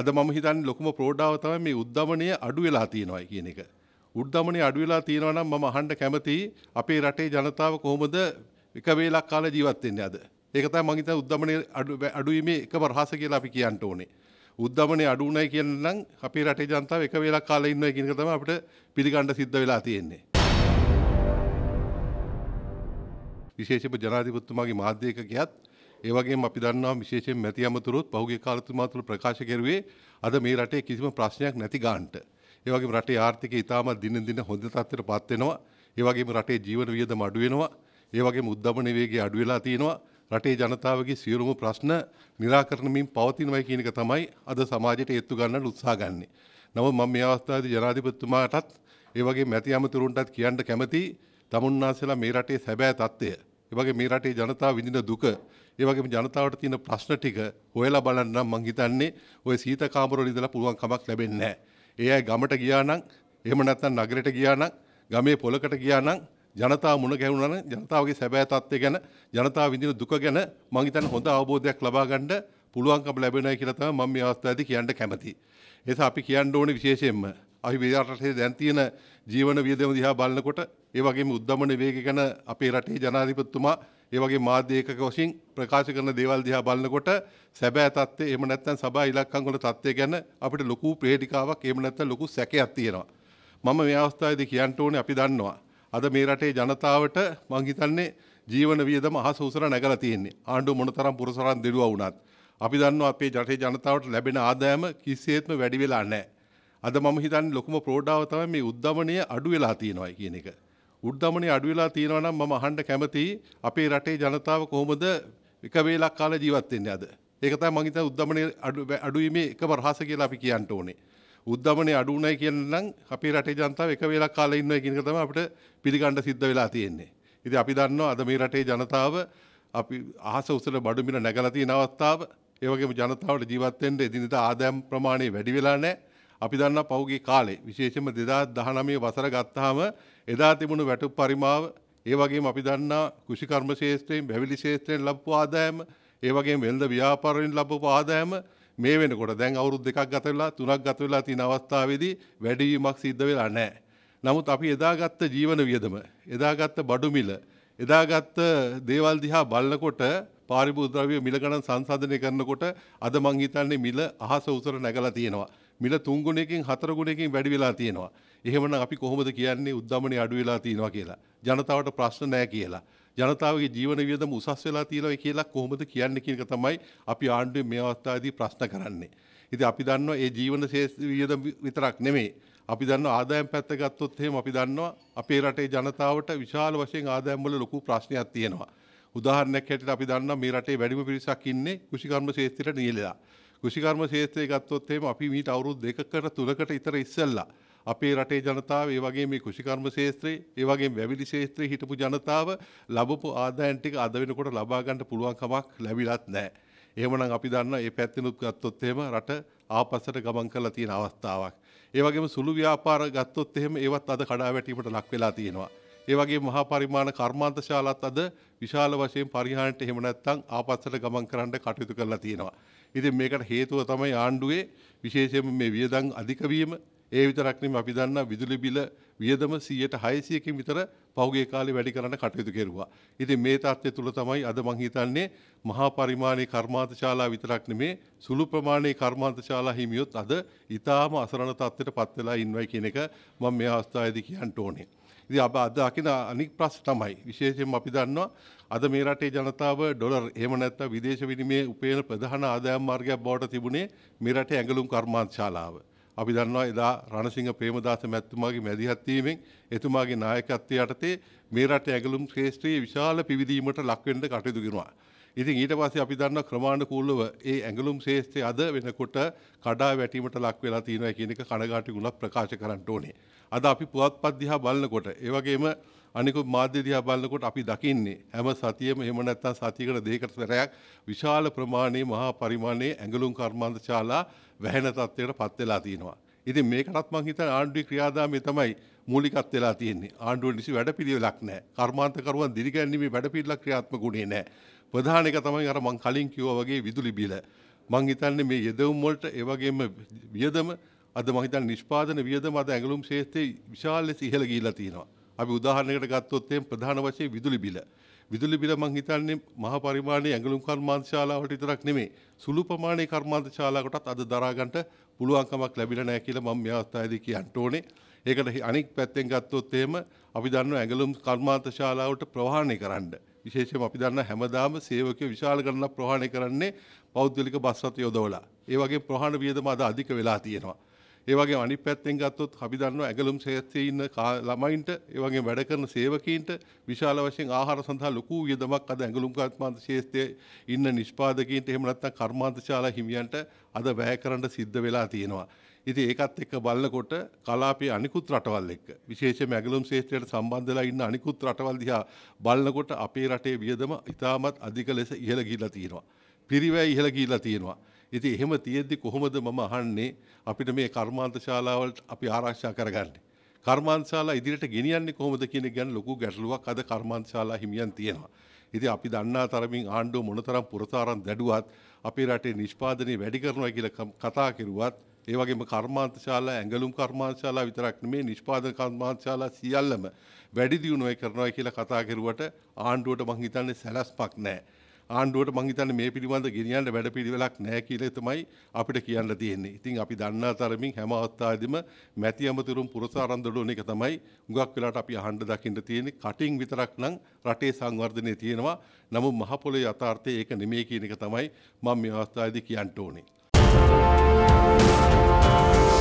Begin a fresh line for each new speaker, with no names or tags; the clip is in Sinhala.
අද මම හිතන්නේ ලොකුම ප්‍රෝඩාව තමයි මේ උද්දමනය අඩු වෙලා තියෙනවා කියන එක. උද්දමනය අඩු වෙලා තියෙනවා නම් මම අහන්න කැමතියි අපේ රටේ ජනතාව කොහොමද එක වේලක් කාලේ ජීවත් වෙන්නේ අද? ඒක තමයි මම හිතන්නේ උද්දමනය අඩු වීමේ එකම රහස කියලා අපි කියන්න ඕනේ. උද්දමනය අඩු වුණයි කියන නම් අපේ රටේ ජනතාව එක වේලක් කාලේ ඉන්නවා කියන එක තමයි අපිට පිළිගන්න සිද්ධ වෙලා තියෙන්නේ. විශේෂම ජනාධිපතිතුමාගේ මාධ්‍යකකයත් ඒ වගේම අපි දන්නවා විශේෂයෙන් මැති අමතුරුත් පහුගිය කාලතුමා තුළ ප්‍රකාශ කෙරුවේ අද මේ රටේ කිසිම ප්‍රශ්නයක් නැති ගන්නට. ඒ වගේම රටේ ආර්ථිකය ඉතාමත් දිනෙන් දින හොඳ තත්ත්වයට පත් වෙනවා. ඒ වගේම රටේ ජීවන වියදම අඩු වෙනවා. ඒ වගේම උද්දමන වේගය අඩු වෙලා තියෙනවා. රටේ ජනතාවගේ සියලුම ප්‍රශ්න निराකරණමින් පවතිනවයි කියන එක තමයි අද සමාජයට ඒත්තු ගන්නට උත්සාහ ගන්නෙ. නමුත් මම මේ අවස්ථාවේදී ජනාධිපතිතුමාටත් ඒ වගේ මැති අමතුරුන්ටත් කියන්න කැමතියි තමුන්නාසලා මේ රටේ සැබෑ තත්ත්වය ඒවගේ මේ රටේ ජනතාව විඳින දුක ඒවගේ ජනතාවට තියෙන ප්‍රශ්න ටික හොයලා බලන්න නම් මං හිතන්නේ ওই සීත කාමරවල ඉඳලා පුළුවන් කමක් ලැබෙන්නේ නැහැ. ඒ අය ගමට ගියා නම් එහෙම නැත්නම් නගරෙට ගියා නම් ගමේ පොලකට ගියා නම් ජනතාව මුණ ගැහුණා නම් ජනතාවගේ සැබෑ තත්ත්වය ගැන ජනතාව විඳින දුක ගැන මං හිතන්නේ හොඳ අවබෝධයක් ලබා ගන්න පුළුවන්කම ලැබෙනවා කියලා තමයි මම මේ අවස්ථාවේදී කියන්න කැමතියි. ඒස අපි කියන්න ඕනේ විශේෂයෙන්ම අපි විරාට රටේ දැන් තියෙන ජීවන වියදම දිහා බලනකොට ඒ වගේම උද්දමන වේගය ගැන අපේ රටේ ජනාධිපතිතුමා ඒ වගේ මාධ්‍ය ඒකක වශයෙන් ප්‍රකාශ කරන දේවල් දිහා බලනකොට සැබෑ තත්ත්වය එහෙම නැත්නම් සභා ඉලක්කම් වල තත්ත්වය ගැන අපිට ලොකු ප්‍රේඩිකාවක් එහෙම නැත්නම් ලොකු සැකයක් තියෙනවා. මම මේ අවස්ථාවේදී කියන්න ඕනේ අපි දන්නවා. අද මේ රටේ ජනතාවට මං හිතන්නේ ජීවන වියදම අහස උසර නැගලා තියෙන්නේ. ආණ්ඩුව මොනතරම් පුරසරන් දෙළුවා වුණත්. අපි දන්නවා අපේ රටේ ජනතාවට ලැබෙන ආදායම කිසිසේත්ම වැඩි වෙලා නැහැ. අද මම හිතන්නේ ලොකුම ප්‍රෝඩාව තමයි මේ උද්දමනය අඩු වෙලා තියෙනවා කියන එක. උද්දමනය අඩු වෙලා තියෙනවා නම් මම අහන්න කැමතියි අපේ රටේ ජනතාව කොහොමද එක වේලක් කාලේ ජීවත් වෙන්නේ අද? ඒක තමයි මම හිතන්නේ උද්දමනය අඩු අඩුීමේ එකම රහස කියලා අපි කියන්න ඕනේ. උද්දමනය අඩු වුණයි කියනනම් අපේ රටේ ජනතාව එක වේලක් කාලේ ඉන්නවා කියන එක තමයි අපිට පිළිගන්න සිද්ධ වෙලා තියෙන්නේ. ඉතින් අපි දන්නවා අද මේ රටේ ජනතාව අපි අහස උසල බඩු මිල නැගලා තියෙන අවස්ථාව, ඒ වගේම ජනතාවට ජීවත් වෙන්න එදිනෙදා ආදායම් ප්‍රමාණය වැඩි වෙලා නැහැ. අපි දන්න පෞගේ කාලේ විශේෂම දෙදා දහනමේ වසර ගත්තාම එදා තිබුණු වැටු පරිමාව ඒවගේ අපි දන්න කෘෂිකර්ම ශේත්‍රයෙන් බැවිලි ශේත්‍රයෙන් ලබපු ආදායම ඒවගේ වෙල්ද ව්‍යාපාරයෙන් ලබපු ආදායම මේ වෙනකොට දැන් අවුරුදු දෙකක් ගත වෙලා තුනක් ගත වෙලා තියෙන අවස්ථාවේදී වැඩිවීමක් සිද්ධ වෙලා නැහැ. නමුත් අපි එදාගත්ත ජීවන වියදම, එදාගත්ත බඩු මිල, එදාගත්ත දේවල් දිහා බලනකොට පාරිභෝගික ද්‍රව්‍ය මිල ගණන් සංසන්දනය කරනකොට අද මං හිතන්නේ මිල අහස උසර නැගලා තියෙනවා. මිල තුන්ගුණයකින් හතරගුණයකින් වැඩි වෙලා තියෙනවා. එහෙමන අපි කොහොමද කියන්නේ උද්ධමනය අඩු වෙලා තියෙනවා කියලා. ජනතාවට ප්‍රශ්න නෑ කියලා. ජනතාවගේ ජීවන වියදම උසස් වෙලා තියෙනවා කියලා කොහොමද කියන්නේ කියන එක තමයි අපි ආණ්ඩුවේ මේ අවස්ථාවේදී ප්‍රශ්න කරන්නේ. ඉතින් අපි දන්නවා ඒ ජීවන වියදම විතරක් නෙමෙයි. අපි දන්නවා ආදායම් පැත්ත ගත්තොත් එහෙම අපි දන්නවා අපේ රටේ ජනතාවට විශාල වශයෙන් ආදායම් වල ලොකු ප්‍රශ්නයක් තියෙනවා. උදාහරණයක් හැටියට අපි දන්නවා මේ රටේ වැඩිම පිරිසක් ඉන්නේ කෘෂිකර්ම ක්ෂේත්‍රයට නියැලලා. කෘෂිකර්ම ශේත්‍රය ගත්තොත් එහෙම අපි මීට අවුරුදු දෙකකට තුනකට ඉතර ඉස්සෙල්ලා අපේ රටේ ජනතාව ඒ වගේ මේ කෘෂිකර්ම ශේත්‍රයේ ඒ වගේම වැවිලි ශේත්‍රයේ හිටපු ජනතාව ලැබපු ආදායම් ටික අද වෙනකොට ලබා ගන්න පුළුවන් කමක් ලැබිලත් නැහැ. එහෙමනම් අපි දන්නවා මේ පැත්තෙනුත් ගත්තොත් එහෙම රට ආපස්සට ගමන් කරලා තියෙන අවස්ථාවක්. ඒ වගේම සුළු ව්‍යාපාර ගත්තොත් එහෙම ඒවත් අද කඩාවැටීමට ලක් වෙලා තියෙනවා. ඒ වගේ මහා පරිමාණ කර්මාන්ත ශාලාත් අද විශාල වශයෙන් පරිහානියට එහෙම නැත්නම් ආපස්සට ගමන් කරන්න කටයුතු කරලා තියෙනවා. ඉතින් මේකට හේතුව තමයි ආණ්ඩුවේ විශේෂයෙන්ම මේ වියදම් අධික වීම ඒ විතරක් නෙමෙයි අපි දන්නා විදුලි බිල වියදම 100ට 600කින් විතර පහුගිය කාලේ වැඩි කරන්න කටයුතු කෙරුවා. ඉතින් මේ தත්ත්වය තුල තමයි අද මං හිතන්නේ මහා පරිමාණයේ කර්මාන්ත ශාලා විතරක් නෙමෙයි සුළු ප්‍රමාණයේ කර්මාන්ත ශාලා හිමියොත් අද ඊටාම අසරණ தත්ත්වයට පත් වෙලා ඉන්නවයි කියන එක මම මේ අවස්ථාවේදී කියන්න ඕනේ. ඉතින් අප අද දකින අනික් ප්‍රශ්න තමයි විශේෂයෙන්ම අපි දන්නවා අද මේ රටේ ජනතාව ඩොලර් එහෙම නැත්නම් විදේශ විනිමය උපයන ප්‍රධාන ආදායම් මාර්ගයක් බවට තිබුණේ මේ රටේ ඇඟලුම් කර්මාන්තශාලාව. අපි දන්නවා එදා රණසිංහ ප්‍රේමදාස මැතිතුමාගේ මැදිහත් වීමෙන් එතුමාගේ නායකත්වය යටතේ මේ රටේ ඇඟලුම් ක්ෂේත්‍රයේ විශාල පිවිදීමකට ලක් වෙන්න කටයුතු කරනවා. ඉතින් ඊට පස්සේ අපි දන්න ක්‍රමාණුකූලව ඒ ඇඟලුම් ශේෂ්ත්‍රය අද වෙනකොට කඩා වැටීමට ලක් වෙලා තියෙනවා කියන එක කනගාටුුණක් ප්‍රකාශ කරන්න ඕනේ. අද අපි පුවත්පත් දිහා බලනකොට ඒ වගේම අනිකුත් මාධ්‍ය දිහා බලනකොට අපි දකින්නේ හැම සතියෙම එහෙම නැත්නම් සතියකට දෙකකට සැරයක් විශාල ප්‍රමාණයේ මහා පරිමාණයේ ඇඟලුම් කර්මාන්තශාලා වැහෙන තත්ත්වයකට පත් වෙලා තියෙනවා. ඉතින් මේකටත් මං හිතන ආණ්ඩුවේ ක්‍රියාදාමය තමයි මූලිකත් වෙලා තියෙන්නේ. ආණ්ඩුවේ නිසි වැඩපිළිවෙලක් නැහැ. කර්මාන්තකරුවන් දිරිගැන්වීමේ වැඩපිළිවෙලක් ක්‍රියාත්මක ගුණේ නැහැ. ප්‍රධාන එක තමයි අර මං කලින් කිව්වා වගේ විදුලි බිල. මං හිතන්නේ මේ යෙදවුම් වලට ඒ වගේම වියදම අද මං හිතන්නේ නිෂ්පාදන වියදම අද ඇඟලුම් ක්ෂේත්‍රයේ විශාල ලෙස ඉහළ ගිහිලා තියෙනවා. අපි උදාහරණයකට ගත්තොත් එම් ප්‍රධාන වශයෙන් විදුලි බිල. විදුලි බිල මං හිතන්නේ මහ පරිමාණයේ ඇඟලුම් කර්මාන්ත ශාලාවලට විතරක් නෙමෙයි සුළු ප්‍රමාණයේ කර්මාන්ත ශාලාවකටත් අද දරාගන්න පුළුවන්කමක් ලැබිලා නැහැ කියලා මම මේ අවස්ථාවේදී කියන්න ඕනේ. ඒකට අනික් පැත්තෙන් ගත්තොත් එහෙම අපි දන්නවා ඇඟලුම් කර්මාන්ත ශාලාවට ප්‍රවාහණය කරන්න. විශේෂයෙන්ම අපි දන්නා හැමදාම සේවකයෝ විශාල ගණනක් ප්‍රවාහණය කරන්නේ පෞද්ගලික බස් රථ යොදවලා. ඒ වගේ ප්‍රවාහන වියදම අද අධික වෙලා තියෙනවා. ඒ වගේ අනිත් පැත්තෙන් ගත්තොත් අපි දන්නවා ඇඟලුම් ක්ෂේත්‍රයේ ඉන්න ළමයින්ට ඒ වගේ වැඩ කරන සේවකීන්ට විශාල වශයෙන් ආහාර සඳහා ලොකු වියදමක් අද ඇඟලුම් කර්මාන්ත ක්ෂේත්‍රයේ ඉන්න නිෂ්පාදකීන්ට එහෙම නැත්නම් කර්මාන්ත ශාලා හිමියන්ට අද වැය කරන්න සිද්ධ වෙලා තියෙනවා. ඉතින් ඒකත් එක්ක බලනකොට කලාපයේ අනිකුත් රටවල් එක්ක විශේෂයෙන්ම ඇගලුම් ක්ෂේත්‍රයට සම්බන්ධලා ඉන්න අනිකුත් රටවල් දිහා බලනකොට අපේ රටේ වියදම ඉතාමත් අධික ලෙස ඉහළ ගිහිලා තියෙනවා. පිරිවැය ඉහළ ගිහිලා තියෙනවා. ඉතින් එහෙම තියෙද්දි කොහොමද මම අහන්නේ අපිට මේ කර්මාන්ත ශාලාවලට අපි ආරක්ෂා කරගන්නේ? කර්මාන්ත ශාලා ඉදිරියට ගෙනියන්නේ කොහොමද කියන ගැන ලොකු ගැටලුවක් අද කර්මාන්ත ශාලා හිමියන් තියෙනවා. ඉතින් අපි දන්නා තරමින් ආණ්ඩුව මොනතරම් පුරතාරම් දැඩුවත් අපේ රටේ නිෂ්පාදනය වැඩි කරනවා කියලා කතා කෙරුවත් ඒ වගේම කර්මාන්තශාලා ඇඟලුම් කර්මාන්තශාලා විතරක් නෙමේ නිෂ්පාදන කර්මාන්තශාලා සියල්ලම වැඩි දියුණුවයි කරනවා කියලා කතා කරුවට ආණ්ඩුවට මං හිතන්නේ සැලැස්මක් නැහැ. ආණ්ඩුවට මං හිතන්නේ මේ පිළිබඳ ගෙනියන්න වැඩපිළිවෙලක් නැහැ කියලා තමයි අපිට කියන්න තියෙන්නේ. ඉතින් අපි දන්නා තරමින් හැම අවස්ථාවේදීම මැති අමතුරුම් පුරසාරන්දලෝන එක තමයි හුඟක් වෙලාට අපි අහන්න දකින්න තියෙන්නේ කටින් විතරක් නම් රටේ සංවර්ධනය තියෙනවා. නමුත් මහ පොළොවේ යථාර්ථය ඒක නෙමෙයි කියන එක තමයි මම මේ අවස්ථාවේදී කියන්න ඕනේ. Bye.